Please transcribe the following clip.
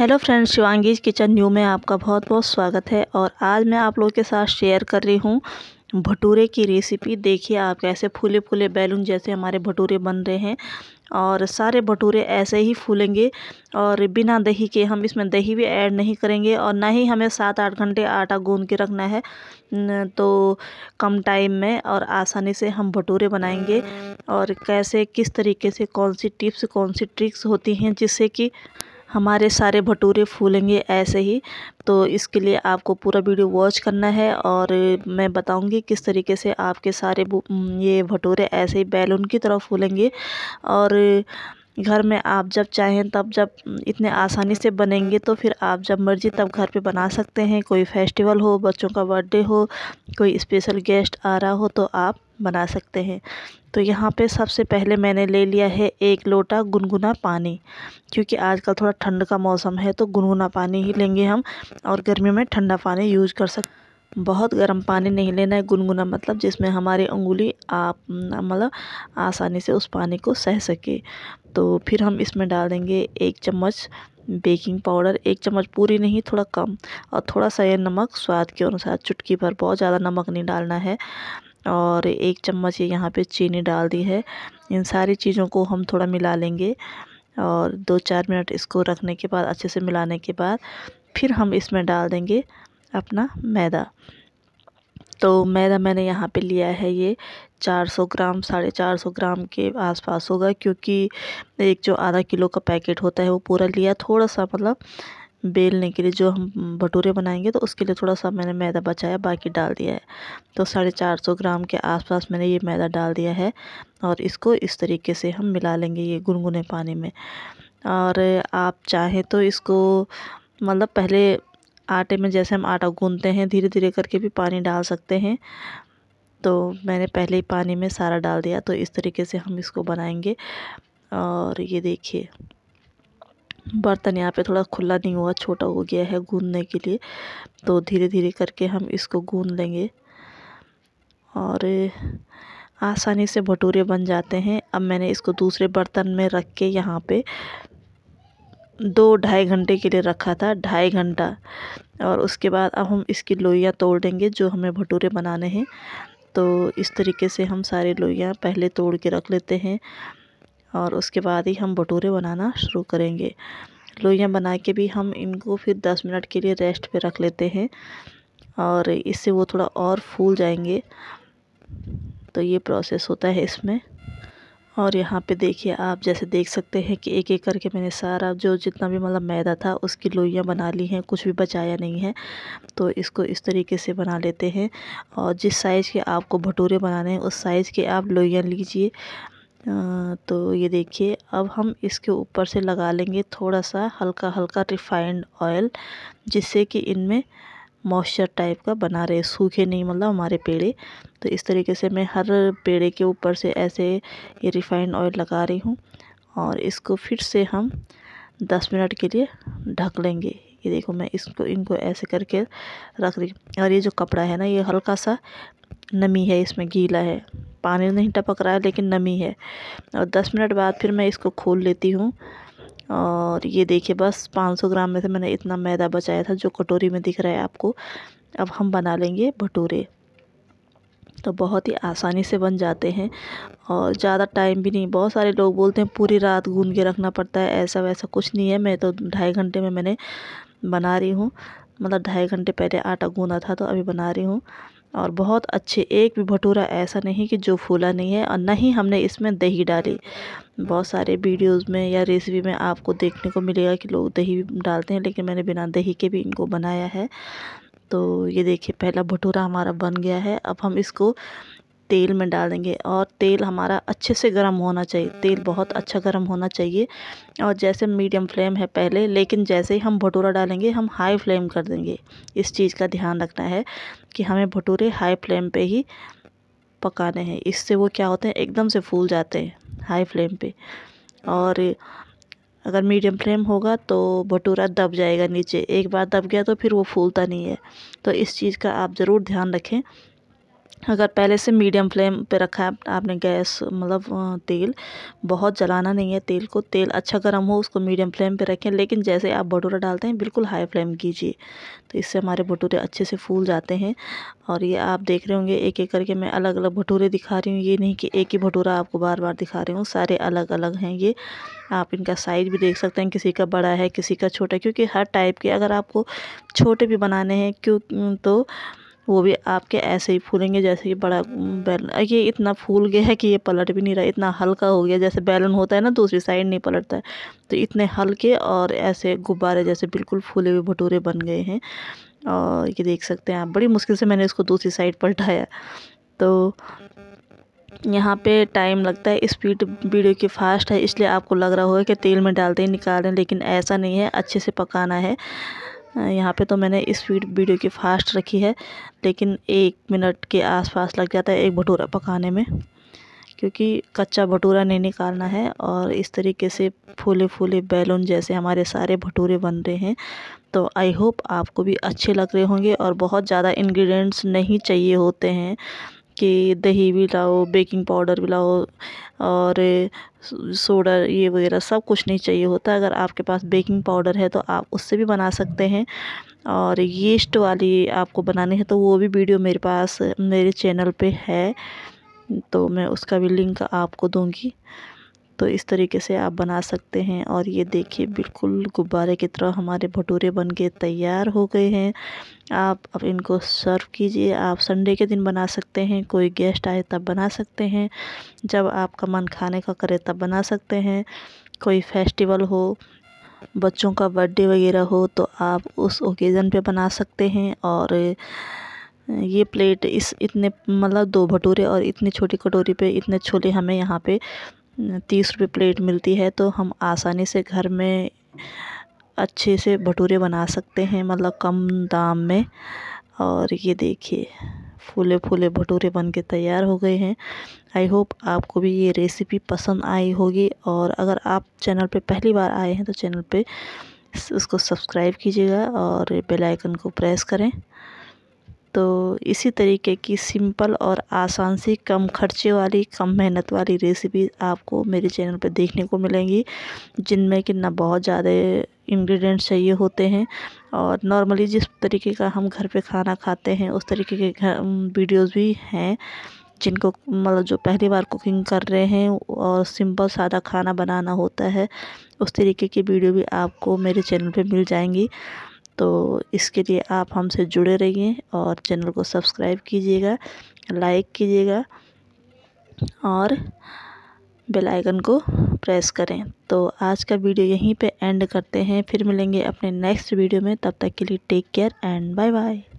hello friends Shivangi's kitchen new में आपका बहुत बहुत स्वागत है और आज मैं आप लोगों के साथ शेयर कर रही हूँ भटूरे की रेसिपी देखिए आप कैसे फूले फूले बैलून जैसे हमारे भटूरे बन रहे हैं और सारे भटूरे ऐसे ही फूलेंगे और बिना दही के हम इसमें दही भी ऐड नहीं करेंगे और ना ही हमें सात आठ घंटे आटा गूंद के रखना है तो कम टाइम में और आसानी से हम भटूरे बनाएंगे और कैसे किस तरीके से कौन सी टिप्स कौन सी ट्रिक्स होती हैं जिससे कि हमारे सारे भटूरे फूलेंगे ऐसे ही तो इसके लिए आपको पूरा वीडियो वॉच करना है और मैं बताऊंगी किस तरीके से आपके सारे ये भटूरे ऐसे ही बैलून की तरह फूलेंगे और घर में आप जब चाहें तब जब इतने आसानी से बनेंगे तो फिर आप जब मर्ज़ी तब घर पे बना सकते हैं कोई फेस्टिवल हो बच्चों का बर्थडे हो कोई स्पेशल गेस्ट आ रहा हो तो आप बना सकते हैं तो यहाँ पे सबसे पहले मैंने ले लिया है एक लोटा गुनगुना पानी क्योंकि आजकल थोड़ा ठंड का मौसम है तो गुनगुना पानी ही लेंगे हम और गर्मियों में ठंडा पानी यूज़ कर सकते बहुत गर्म पानी नहीं लेना है गुनगुना मतलब जिसमें हमारी उंगली आप मतलब आसानी से उस पानी को सह सके तो फिर हम इसमें डालेंगे एक चम्मच बेकिंग पाउडर एक चम्मच पूरी नहीं थोड़ा कम और थोड़ा सा ये नमक स्वाद के अनुसार चुटकी भर बहुत ज़्यादा नमक नहीं डालना है और एक चम्मच ये यहाँ पे चीनी डाल दी है इन सारी चीज़ों को हम थोड़ा मिला लेंगे और दो चार मिनट इसको रखने के बाद अच्छे से मिलाने के बाद फिर हम इसमें डाल देंगे अपना मैदा तो मैदा मैंने यहाँ पे लिया है ये 400 ग्राम साढ़े चार सौ ग्राम के आसपास होगा क्योंकि एक जो आधा किलो का पैकेट होता है वो पूरा लिया थोड़ा सा मतलब बेलने के लिए जो हम भटूरे बनाएंगे तो उसके लिए थोड़ा सा मैंने मैदा बचाया बाकी डाल दिया है तो साढ़े चार सौ ग्राम के आसपास मैंने ये मैदा डाल दिया है और इसको इस तरीके से हम मिला लेंगे ये गुनगुने पानी में और आप चाहें तो इसको मतलब पहले आटे में जैसे हम आटा गूंदते हैं धीरे धीरे करके भी पानी डाल सकते हैं तो मैंने पहले ही पानी में सारा डाल दिया तो इस तरीके से हम इसको बनाएंगे और ये देखिए बर्तन यहाँ पे थोड़ा खुला नहीं हुआ छोटा हो गया है गूंदने के लिए तो धीरे धीरे करके हम इसको गूंद लेंगे और आसानी से भटूरे बन जाते हैं अब मैंने इसको दूसरे बर्तन में रख के यहाँ पे दो ढाई घंटे के लिए रखा था ढाई घंटा और उसके बाद अब हम इसकी लोइयाँ तोड़ देंगे जो हमें भटूरे बनाने हैं तो इस तरीके से हम सारे लोइयाँ पहले तोड़ के रख लेते हैं और उसके बाद ही हम भटूरे बनाना शुरू करेंगे लोइयाँ बना के भी हम इनको फिर दस मिनट के लिए रेस्ट पे रख लेते हैं और इससे वो थोड़ा और फूल जाएंगे तो ये प्रोसेस होता है इसमें और यहाँ पे देखिए आप जैसे देख सकते हैं कि एक एक करके मैंने सारा जो जितना भी मतलब मैदा था उसकी लोइयाँ बना ली हैं कुछ भी बचाया नहीं है तो इसको इस तरीके से बना लेते हैं और जिस साइज़ के आपको भटूरे बनाने हैं उस साइज़ के आप लोइयाँ लीजिए तो ये देखिए अब हम इसके ऊपर से लगा लेंगे थोड़ा सा हल्का हल्का रिफ़ाइंड ऑयल जिससे कि इनमें मॉइस्चर टाइप का बना रहे सूखे नहीं मतलब हमारे पेड़े तो इस तरीके से मैं हर पेड़े के ऊपर से ऐसे ये रिफ़ाइंड ऑयल लगा रही हूँ और इसको फिर से हम 10 मिनट के लिए ढक लेंगे ये देखो मैं इसको इनको ऐसे करके रख रही और ये जो कपड़ा है ना ये हल्का सा नमी है इसमें गीला है पानी नहीं टपक रहा है लेकिन नमी है और 10 मिनट बाद फिर मैं इसको खोल लेती हूँ और ये देखिए बस 500 ग्राम में से मैंने इतना मैदा बचाया था जो कटोरी में दिख रहा है आपको अब हम बना लेंगे भटूरे तो बहुत ही आसानी से बन जाते हैं और ज़्यादा टाइम भी नहीं बहुत सारे लोग बोलते हैं पूरी रात गूंद के रखना पड़ता है ऐसा वैसा कुछ नहीं है मैं तो ढाई घंटे में मैंने बना रही हूँ मतलब ढाई घंटे पहले आटा गूँधा था तो अभी बना रही हूँ और बहुत अच्छे एक भी भटूरा ऐसा नहीं कि जो फूला नहीं है और ना ही हमने इसमें दही डाली बहुत सारे वीडियोस में या रेसिपी में आपको देखने को मिलेगा कि लोग दही डालते हैं लेकिन मैंने बिना दही के भी इनको बनाया है तो ये देखिए पहला भटूरा हमारा बन गया है अब हम इसको तेल में डालेंगे और तेल हमारा अच्छे से गर्म होना चाहिए तेल बहुत अच्छा गर्म होना चाहिए और जैसे मीडियम फ्लेम है पहले लेकिन जैसे ही हम भटूरा डालेंगे हम हाई फ्लेम कर देंगे इस चीज़ का ध्यान रखना है कि हमें भटूरे हाई फ्लेम पर ही पकाने हैं इससे वो क्या होते हैं एकदम से फूल जाते हैं हाई फ्लेम पर और अगर मीडियम फ्लेम होगा तो भटूरा दब जाएगा नीचे एक बार दब गया तो फिर वो फूलता नहीं है तो इस चीज़ का आप ज़रूर ध्यान रखें अगर पहले से मीडियम फ्लेम पे रखा है आपने गैस मतलब तेल बहुत जलाना नहीं है तेल को तेल अच्छा गर्म हो उसको मीडियम फ्लेम पे रखें लेकिन जैसे आप भटूरा डालते हैं बिल्कुल हाई फ्लेम कीजिए तो इससे हमारे भटूरे अच्छे से फूल जाते हैं और ये आप देख रहे होंगे एक एक करके मैं अलग अलग भटूरे दिखा रही हूँ ये नहीं कि एक ही भटूरा आपको बार बार दिखा रही हूँ सारे अलग अलग हैं ये आप इनका साइज़ भी देख सकते हैं किसी का बड़ा है किसी का छोटा क्योंकि हर टाइप के अगर आपको छोटे भी बनाने हैं क्यों तो वो भी आपके ऐसे ही फूलेंगे जैसे कि बड़ा बैलन ये इतना फूल गया है कि ये पलट भी नहीं रहा इतना हल्का हो गया जैसे बैलन होता है ना दूसरी साइड नहीं पलटता है तो इतने हल्के और ऐसे गुब्बारे जैसे बिल्कुल फूले हुए भटूरे बन गए हैं और ये देख सकते हैं आप बड़ी मुश्किल से मैंने इसको दूसरी साइड पलटाया तो यहाँ पे टाइम लगता है स्पीड वीडियो की फास्ट है इसलिए आपको लग रहा होगा कि तेल में डालते ही निकाल रहे हैं लेकिन ऐसा नहीं है अच्छे से पकाना है यहाँ पे तो मैंने स्पीड वीडियो की फास्ट रखी है लेकिन एक मिनट के आसपास लग जाता है एक भटूरा पकाने में क्योंकि कच्चा भटूरा नहीं निकालना है और इस तरीके से फूले फूले बैलून जैसे हमारे सारे भटूरे बन रहे हैं तो आई होप आपको भी अच्छे लग रहे होंगे और बहुत ज़्यादा इंग्रेडिएंट्स नहीं चाहिए होते हैं कि दही भी लाओ बेकिंग पाउडर भी लाओ और सोडा ये वगैरह सब कुछ नहीं चाहिए होता अगर आपके पास बेकिंग पाउडर है तो आप उससे भी बना सकते हैं और यीस्ट वाली आपको बनानी है तो वो भी वीडियो मेरे पास मेरे चैनल पे है तो मैं उसका भी लिंक आपको दूँगी तो इस तरीके से आप बना सकते हैं और ये देखिए बिल्कुल गुब्बारे की तरह हमारे भटूरे बन के तैयार हो गए हैं आप अब इनको सर्व कीजिए आप संडे के दिन बना सकते हैं कोई गेस्ट आए तब बना सकते हैं जब आपका मन खाने का करे तब बना सकते हैं कोई फेस्टिवल हो बच्चों का बर्थडे वगैरह हो तो आप उस ओकेज़न पे बना सकते हैं और ये प्लेट इस इतने मतलब दो भटूरे और इतनी छोटी कटोरी पे इतने छोले हमें यहाँ पे तीस रुपये प्लेट मिलती है तो हम आसानी से घर में अच्छे से भटूरे बना सकते हैं मतलब कम दाम में और ये देखिए फूले फूले भटूरे बन के तैयार हो गए हैं आई होप आपको भी ये रेसिपी पसंद आई होगी और अगर आप चैनल पे पहली बार आए हैं तो चैनल पे उसको सब्सक्राइब कीजिएगा और बेल आइकन को प्रेस करें तो इसी तरीके की सिंपल और आसान सी कम खर्चे वाली कम मेहनत वाली रेसिपी आपको मेरे चैनल पर देखने को मिलेंगी जिनमें कि ना बहुत ज़्यादा इंग्रेडिएंट्स चाहिए होते हैं और नॉर्मली जिस तरीके का हम घर पे खाना खाते हैं उस तरीके के घर वीडियोज़ भी हैं जिनको मतलब जो पहली बार कुकिंग कर रहे हैं और सिंपल सादा खाना बनाना होता है उस तरीके की वीडियो भी आपको मेरे चैनल पे मिल जाएंगी तो इसके लिए आप हमसे जुड़े रहिए और चैनल को सब्सक्राइब कीजिएगा लाइक कीजिएगा और बेल आइकन को प्रेस करें तो आज का वीडियो यहीं पे एंड करते हैं फिर मिलेंगे अपने नेक्स्ट वीडियो में तब तक के लिए take care and bye bye